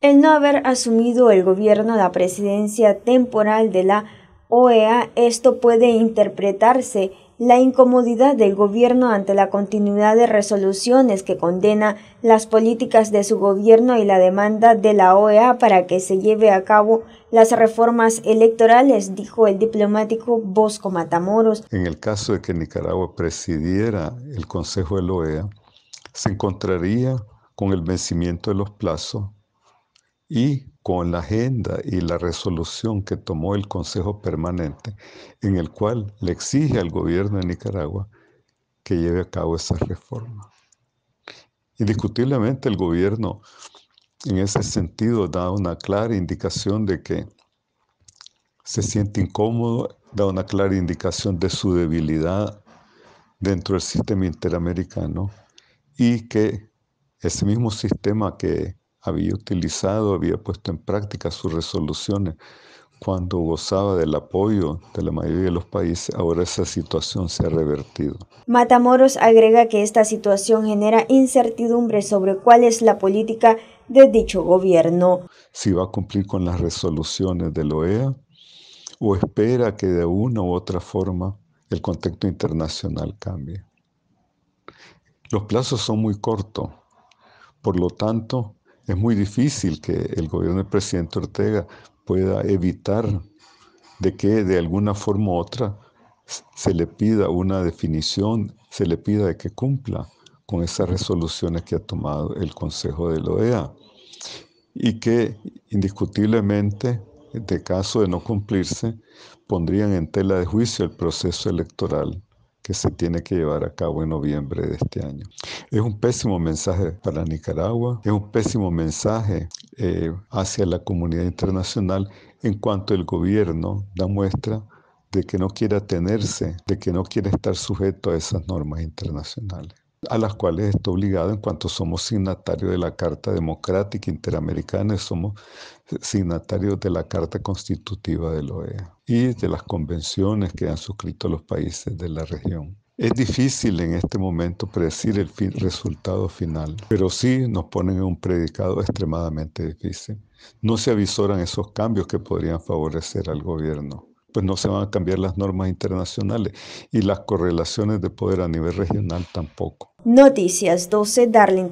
El no haber asumido el gobierno la presidencia temporal de la OEA, esto puede interpretarse la incomodidad del gobierno ante la continuidad de resoluciones que condena las políticas de su gobierno y la demanda de la OEA para que se lleve a cabo las reformas electorales, dijo el diplomático Bosco Matamoros. En el caso de que Nicaragua presidiera el Consejo de la OEA, se encontraría con el vencimiento de los plazos y con la agenda y la resolución que tomó el Consejo Permanente, en el cual le exige al gobierno de Nicaragua que lleve a cabo esa reforma. Indiscutiblemente el gobierno en ese sentido da una clara indicación de que se siente incómodo, da una clara indicación de su debilidad dentro del sistema interamericano y que ese mismo sistema que había utilizado, había puesto en práctica sus resoluciones cuando gozaba del apoyo de la mayoría de los países, ahora esa situación se ha revertido. Matamoros agrega que esta situación genera incertidumbre sobre cuál es la política de dicho gobierno. Si va a cumplir con las resoluciones de la OEA o espera que de una u otra forma el contexto internacional cambie. Los plazos son muy cortos, por lo tanto, es muy difícil que el gobierno del presidente Ortega pueda evitar mm. de que de alguna forma u otra se le pida una definición, se le pida de que cumpla con esas mm. resoluciones que ha tomado el Consejo de la OEA y que indiscutiblemente, de caso de no cumplirse, pondrían en tela de juicio el proceso electoral que se tiene que llevar a cabo en noviembre de este año. Es un pésimo mensaje para Nicaragua, es un pésimo mensaje eh, hacia la comunidad internacional en cuanto el gobierno da muestra de que no quiere atenerse, de que no quiere estar sujeto a esas normas internacionales a las cuales está obligado en cuanto somos signatarios de la Carta Democrática Interamericana y somos signatarios de la Carta Constitutiva de la e OEA y de las convenciones que han suscrito los países de la región. Es difícil en este momento predecir el resultado final, pero sí nos ponen en un predicado extremadamente difícil. No se avisoran esos cambios que podrían favorecer al gobierno pues no se van a cambiar las normas internacionales y las correlaciones de poder a nivel regional tampoco. Noticias 12, Darlene